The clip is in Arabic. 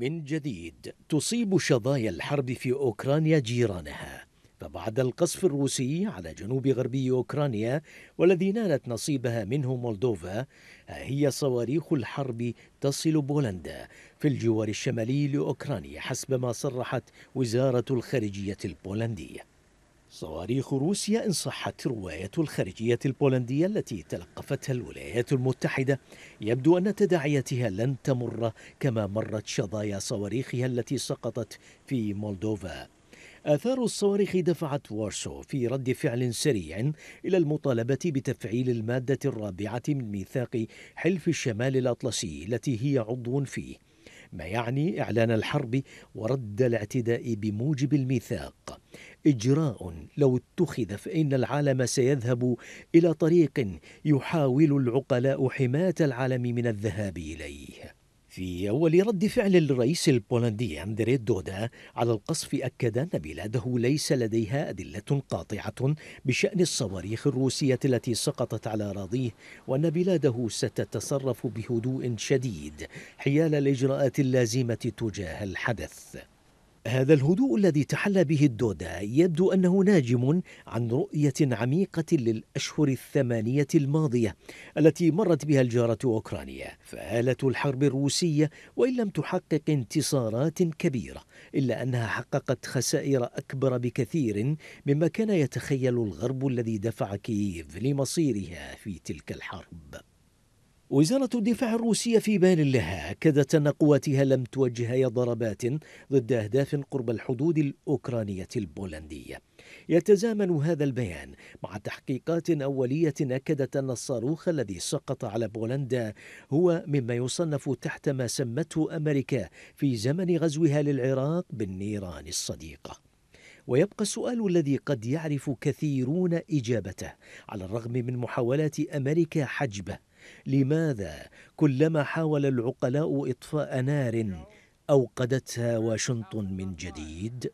من جديد تصيب شظايا الحرب في أوكرانيا جيرانها فبعد القصف الروسي على جنوب غربي أوكرانيا والذي نالت نصيبها منه مولدوفا ها هي صواريخ الحرب تصل بولندا في الجوار الشمالي لأوكرانيا حسب ما صرحت وزارة الخارجية البولندية صواريخ روسيا إن صحت رواية الخارجية البولندية التي تلقفتها الولايات المتحدة يبدو أن تداعياتها لن تمر كما مرت شظايا صواريخها التي سقطت في مولدوفا آثار الصواريخ دفعت وارسو في رد فعل سريع إلى المطالبة بتفعيل المادة الرابعة من ميثاق حلف الشمال الأطلسي التي هي عضو فيه ما يعني إعلان الحرب ورد الاعتداء بموجب الميثاق إجراء لو اتخذ فإن العالم سيذهب إلى طريق يحاول العقلاء حماة العالم من الذهاب إليه في أول رد فعل للرئيس البولندي أندري دودا على القصف أكد أن بلاده ليس لديها أدلة قاطعة بشأن الصواريخ الروسية التي سقطت على أراضيه وأن بلاده ستتصرف بهدوء شديد حيال الإجراءات اللازمة تجاه الحدث هذا الهدوء الذي تحلى به الدودا يبدو انه ناجم عن رؤيه عميقه للاشهر الثمانيه الماضيه التي مرت بها الجاره اوكرانيا فاله الحرب الروسيه وان لم تحقق انتصارات كبيره الا انها حققت خسائر اكبر بكثير مما كان يتخيل الغرب الذي دفع كييف لمصيرها في تلك الحرب وزارة الدفاع الروسية في بال لها أكدت أن قواتها لم توجه أي ضربات ضد أهداف قرب الحدود الأوكرانية البولندية يتزامن هذا البيان مع تحقيقات أولية أكدت أن الصاروخ الذي سقط على بولندا هو مما يصنف تحت ما سمته أمريكا في زمن غزوها للعراق بالنيران الصديقة ويبقى السؤال الذي قد يعرف كثيرون اجابته على الرغم من محاولات امريكا حجبه لماذا كلما حاول العقلاء إطفاء نار أوقدتها واشنطن من جديد؟